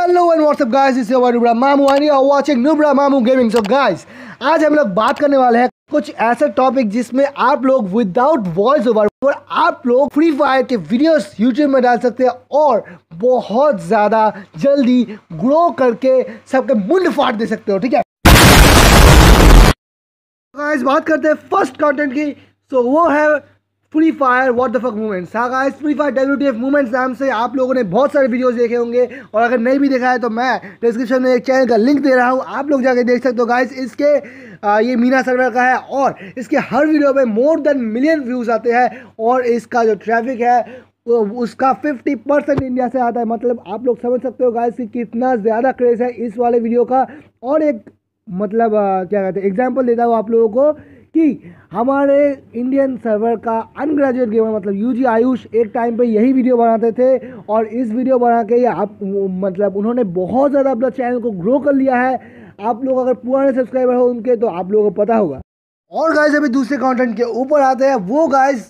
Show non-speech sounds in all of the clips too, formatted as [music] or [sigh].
hello and WhatsApp guys इस नुबरा मामू एंड यू आर वाचिंग नुबरा मामू गेमिंग सो गाइस आज हम लोग बात करने वाले हैं कुछ ऐसे टॉपिक जिसमें आप लोग विदाउट वॉइस ओवर और आप लोग फ्री फायर के वीडियोस यूट्यूब में डाल सकते हैं और बहुत ज़्यादा जल्दी ग्रो करके सबके मुंड फाड़ दे सकते हो ठीक है गाइस तो बात करते हैं फर्स्ट कंटेंट की सो so, वो है free fire what the fuck movements हाँ guys free fire W F movements नाम से आप लोगों ने बहुत सारे वीडियोस देखे होंगे और अगर नहीं भी देखा है तो मैं डिस्क्रिप्शन में एक चैनल का लिंक दे रहा हूँ आप लोग जाके देख सकते हो गाइस इसके आ, ये मीना सर्वर का है और इसके हर वीडियो में मोर देन मिलियन व्यूज़ आते हैं और इसका जो ट्रैफिक है उसका फिफ्टी परसेंट इंडिया से आता है मतलब आप लोग समझ सकते हो गाइस कि कितना ज़्यादा क्रेज़ है इस वाले वीडियो का और एक मतलब आ, क्या कहते हैं एग्जाम्पल देता हूँ आप लोगों को कि हमारे इंडियन सर्वर का अनग्रेजुएट गेमर मतलब यू जी आयुष एक टाइम पे यही वीडियो बनाते थे और इस वीडियो बना के आप मतलब उन्होंने बहुत ज़्यादा अपना चैनल को ग्रो कर लिया है आप लोग अगर पुराने सब्सक्राइबर हो उनके तो आप लोगों को पता होगा और गाइज अभी दूसरे कंटेंट के ऊपर आते हैं वो गाइज़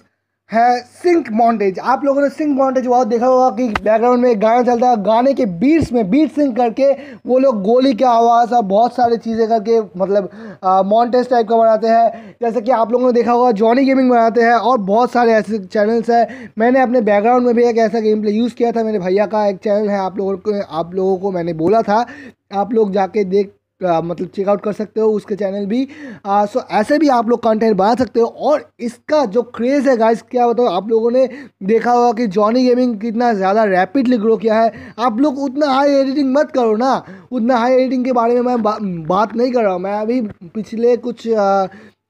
है सिंक मॉन्टेज आप लोगों ने सिंक माउंटेज बहुत देखा होगा कि बैकग्राउंड में एक गाना चलता है गाने के बीट्स में बीट सिंक करके वो लोग गोली की आवाज़ और बहुत सारी चीज़ें करके मतलब मॉन्टेज टाइप का बनाते हैं जैसे कि आप लोगों ने देखा होगा जॉनी गेमिंग बनाते हैं और बहुत सारे ऐसे चैनल्स हैं मैंने अपने बैकग्राउंड में भी एक ऐसा गेम प्ले यूज़ किया था मेरे भैया का एक चैनल है आप लोगों को आप लोगों को मैंने बोला था आप लोग जाके देख मतलब चेकआउट कर सकते हो उसके चैनल भी आ, सो ऐसे भी आप लोग कंटेंट बना सकते हो और इसका जो क्रेज़ है गाइस क्या बताओ आप लोगों ने देखा होगा कि जॉनी गेमिंग कितना ज़्यादा रैपिडली ग्रो किया है आप लोग उतना हाई एडिटिंग मत करो ना उतना हाई एडिटिंग के बारे में मैं बा, बात नहीं कर रहा हूँ मैं अभी पिछले कुछ आ,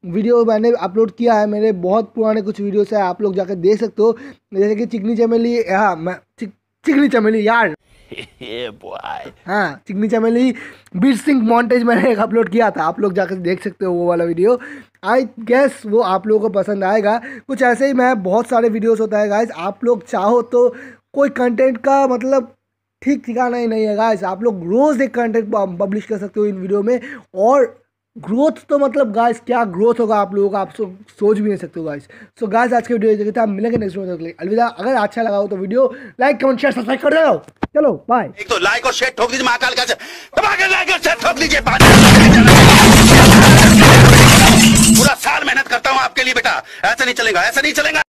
वीडियो मैंने अपलोड किया है मेरे बहुत पुराने कुछ वीडियोस है आप लोग जाकर देख सकते हो जैसे कि चिकनी चमेली हाँ मैं चिक चिकनी चमेली यार [laughs] हाँ चिकनी चमेली बीर सिंह मॉन्टेज मैंने एक अपलोड किया था आप लोग जाकर देख सकते हो वो वाला वीडियो आई गेस वो आप लोगों को पसंद आएगा कुछ ऐसे ही मैं बहुत सारे वीडियोस होता है गाइज आप लोग चाहो तो कोई कंटेंट का मतलब ठीक ठिकाना ही नहीं है गाइज आप लोग रोज़ एक कंटेंट पब्लिश कर सकते हो इन वीडियो में और ग्रोथ तो मतलब गाइस क्या ग्रोथ होगा आप लोगों का आप सो, सोच भी नहीं सकते हो गाइस सो गाइस आज के वीडियो देखते तो हैं मिलेंगे नेक्स्ट वीडियो तक अलविदा अगर अच्छा लगा हो तो video like comment share subscribe कर दो चलो बाय एक तो लाइक और शेयर ठोक दीजिए महाकाल का लाइक और शेयर ठोक दीजिए पूरा साल मेहनत करता हूं आपके लिए बेटा ऐसा नहीं चलेगा ऐसा नहीं चलेगा